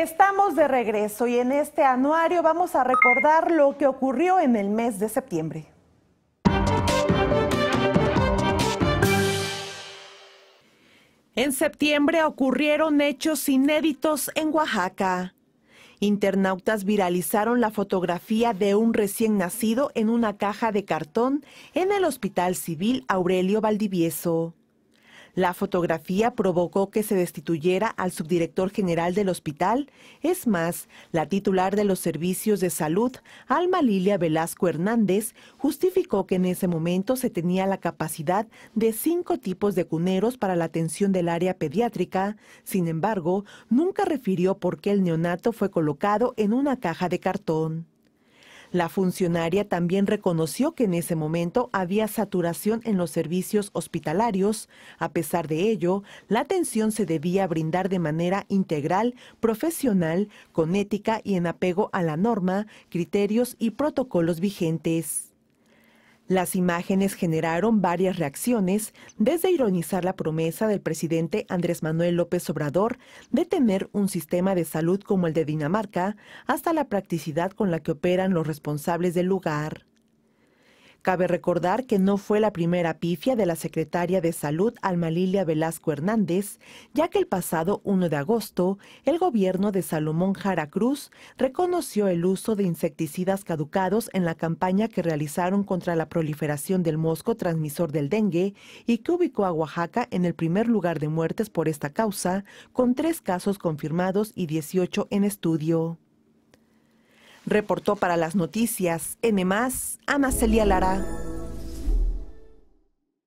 Estamos de regreso y en este anuario vamos a recordar lo que ocurrió en el mes de septiembre. En septiembre ocurrieron hechos inéditos en Oaxaca. Internautas viralizaron la fotografía de un recién nacido en una caja de cartón en el Hospital Civil Aurelio Valdivieso. La fotografía provocó que se destituyera al subdirector general del hospital. Es más, la titular de los servicios de salud, Alma Lilia Velasco Hernández, justificó que en ese momento se tenía la capacidad de cinco tipos de cuneros para la atención del área pediátrica. Sin embargo, nunca refirió por qué el neonato fue colocado en una caja de cartón. La funcionaria también reconoció que en ese momento había saturación en los servicios hospitalarios. A pesar de ello, la atención se debía brindar de manera integral, profesional, con ética y en apego a la norma, criterios y protocolos vigentes. Las imágenes generaron varias reacciones, desde ironizar la promesa del presidente Andrés Manuel López Obrador de tener un sistema de salud como el de Dinamarca, hasta la practicidad con la que operan los responsables del lugar. Cabe recordar que no fue la primera pifia de la secretaria de Salud, Alma Lilia Velasco Hernández, ya que el pasado 1 de agosto, el gobierno de Salomón Jara Cruz reconoció el uso de insecticidas caducados en la campaña que realizaron contra la proliferación del mosco transmisor del dengue y que ubicó a Oaxaca en el primer lugar de muertes por esta causa, con tres casos confirmados y 18 en estudio. Reportó para las noticias N, Celia Lara.